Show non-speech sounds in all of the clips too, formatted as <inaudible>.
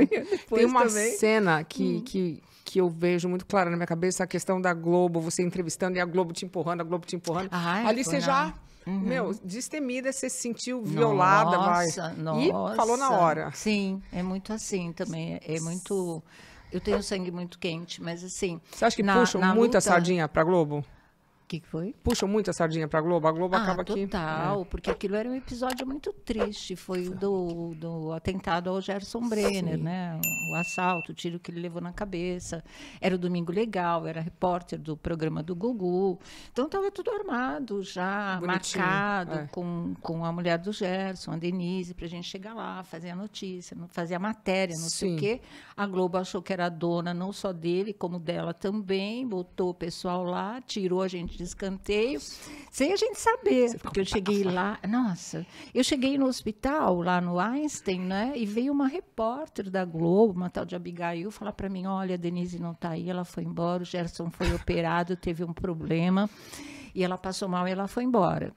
<laughs> depois Tem uma também. cena que, hum. que, que eu vejo muito clara na minha cabeça, a questão da Globo, você entrevistando e a Globo te empurrando, a Globo te empurrando. Ai, ah, é, Ali você não. já... Uhum. Meu, destemida, você se sentiu violada, nossa, Nossa. E falou na hora. Sim, é muito assim também. É muito. Eu tenho sangue muito quente, mas assim. Você acha que na, puxam na muito luta... a sardinha pra Globo? que, que foi? Puxa muito a sardinha pra Globo, a Globo ah, acaba total, aqui. Total, é. porque aquilo era um episódio muito triste. Foi o do, do atentado ao Gerson Brenner, Sim. né? O assalto, o tiro que ele levou na cabeça. Era o Domingo Legal, era repórter do programa do Gugu. Então estava tudo armado já, Bonitinho, marcado é. com, com a mulher do Gerson, a Denise, pra gente chegar lá, fazer a notícia, fazer a matéria, não Sim. sei o quê. A Globo achou que era dona não só dele, como dela também, botou o pessoal lá, tirou a gente de escanteio, sem a gente saber, porque eu cheguei lá, nossa, eu cheguei no hospital, lá no Einstein, né, e veio uma repórter da Globo, uma tal de Abigail, falar para mim, olha, a Denise não está aí, ela foi embora, o Gerson foi operado, teve um problema, e ela passou mal e ela foi embora.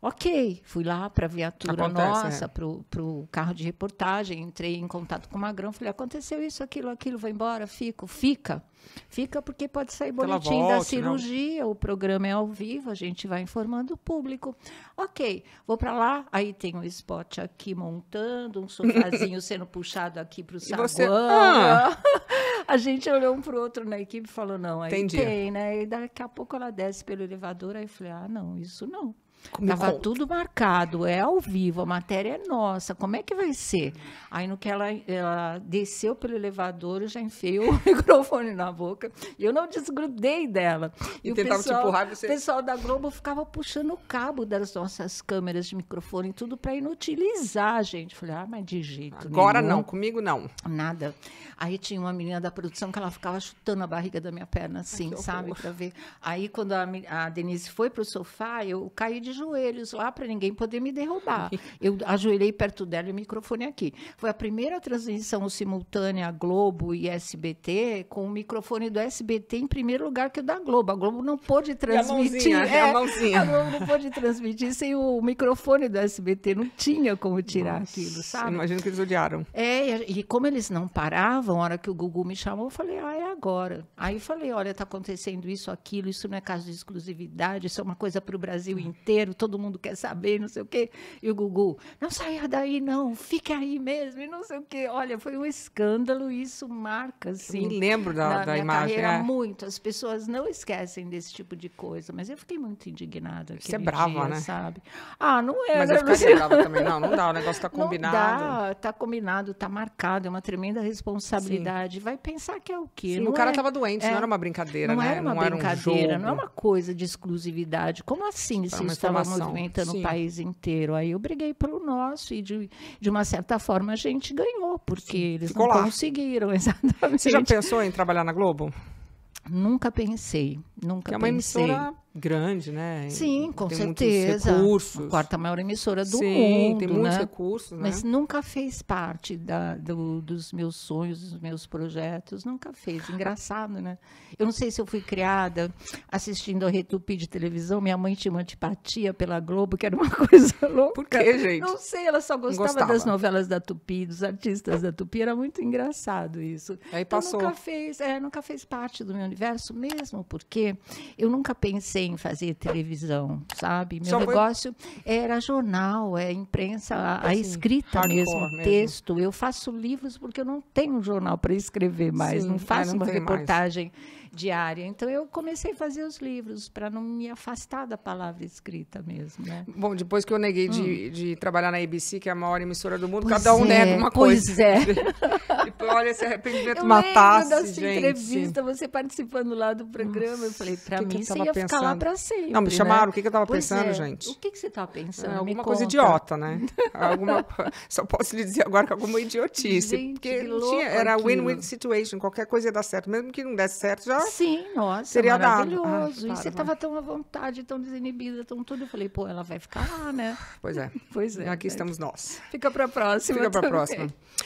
Ok, fui lá para a viatura Acontece, é. nossa, é. para o carro de reportagem, entrei em contato com o Magrão, falei, aconteceu isso, aquilo, aquilo, Vou embora, fico, fica. Fica porque pode sair boletim volte, da né? cirurgia, não. o programa é ao vivo, a gente vai informando o público. Ok, vou para lá, aí tem um spot aqui montando, um sofazinho <laughs> sendo puxado aqui para o saguão. Você... Ah. ah! <laughs> a gente olhou um para o outro na equipe e falou, não, aí Entendi. tem, né? E daqui a pouco ela desce pelo elevador, aí eu falei, ah, não, isso não. Como Tava conta. tudo marcado, é ao vivo, a matéria é nossa, como é que vai ser? Aí no que ela, ela desceu pelo elevador, eu já enfiei <laughs> o microfone na boca e eu não desgrudei dela. E, e o pessoal, empurrar, você... pessoal da Globo ficava puxando o cabo das nossas câmeras de microfone, tudo para inutilizar a gente. Falei, ah, mas de jeito Agora nenhum. não, comigo não. Nada. Aí tinha uma menina da produção que ela ficava chutando a barriga da minha perna, assim, Ai, sabe, para ver. Aí quando a, a Denise foi pro sofá, eu caí de de joelhos lá para ninguém poder me derrubar. <laughs> Eu ajoelhei perto dela e o microfone aqui. Foi a primeira transmissão simultânea Globo e SBT com o microfone do SBT em primeiro lugar que o da Globo. A Globo não pôde transmitir. a, mãozinha, é, a mãozinha. A Globo não pôde transmitir sem o microfone do SBT. Não tinha como tirar Nossa, aquilo, sabe? Imagino que eles odiaram. É, e como eles não paravam, a hora que o Gugu me chamou, eu falei, ah, é agora. Aí falei, olha, está acontecendo isso, aquilo, isso não é caso de exclusividade, isso é uma coisa para o Brasil hum. inteiro todo mundo quer saber, não sei o quê. E o Gugu, não saia daí, não, fique aí mesmo, e não sei o quê. Olha, foi um escândalo, e isso marca, assim. Eu me lembro da, na da minha imagem. Carreira, é. muito. As pessoas não esquecem desse tipo de coisa, mas eu fiquei muito indignada. Você é brava, dia, né? Sabe? Ah, não é. Mas né, eu ficaria brava também, não, não dá, o negócio tá combinado. <laughs> Não dá, tá combinado, tá marcado, é uma tremenda responsabilidade. Sim. Vai pensar que é o quê? Sim, o cara é, tava doente, é, não era uma brincadeira, não né? Era uma não brincadeira, um jogo. não é uma coisa de exclusividade. Como assim? isso está estava movimentando Sim. o país inteiro. Aí eu briguei pelo nosso e, de, de uma certa forma, a gente ganhou, porque Sim. eles Ficou não lá. conseguiram, exatamente. <laughs> Você já pensou em trabalhar na Globo? Nunca pensei, nunca que é uma pensei. emissora grande, né? Sim, com tem certeza. Recursos. A quarta maior emissora do Sim, mundo. tem muitos né? recursos. Né? Mas nunca fez parte da, do, dos meus sonhos, dos meus projetos. Nunca fez. Engraçado, né? Eu não sei se eu fui criada assistindo a retupi de televisão. Minha mãe tinha uma antipatia pela Globo, que era uma <laughs> coisa louca. Por quê, gente? Não sei, ela só gostava, gostava. das novelas da Tupi, dos artistas da Tupi. Era muito engraçado isso. Aí passou. Então, nunca fez, é, nunca fez parte do meu universo mesmo, porque eu nunca pensei pensei em fazer televisão, sabe? Meu Só negócio foi... era jornal, é imprensa, a, a assim, escrita mesmo, mesmo, texto. Eu faço livros porque eu não tenho jornal para escrever mais, Sim, não é, faço não uma reportagem mais. diária. Então eu comecei a fazer os livros para não me afastar da palavra escrita mesmo. Né? Bom, depois que eu neguei hum. de, de, trabalhar na ABC, que é a maior emissora do mundo, pois cada um é, nega uma pois coisa. Pois é. <laughs> olha, esse arrependimento eu matasse, dessa gente. entrevista, você participando lá do programa, eu falei, pra que mim que você ia pensando? ficar lá pra sempre, Não, me né? chamaram, né? o que, que eu tava pois pensando, é. gente? O que, que você tava pensando? É, alguma coisa idiota, né? <laughs> alguma... Só posso lhe dizer agora que alguma idiotice. Gente, porque tinha, era win-win situation, qualquer coisa ia dar certo. Mesmo que não desse certo, já Sim, nossa, seria maravilhoso. Dado. Ah, e você vai. tava tão à vontade, tão desinibida, tão tudo. Eu falei, pô, ela vai ficar lá, né? Pois é. <laughs> pois é. E aqui né? estamos nós. Fica pra próxima Fica pra também. próxima.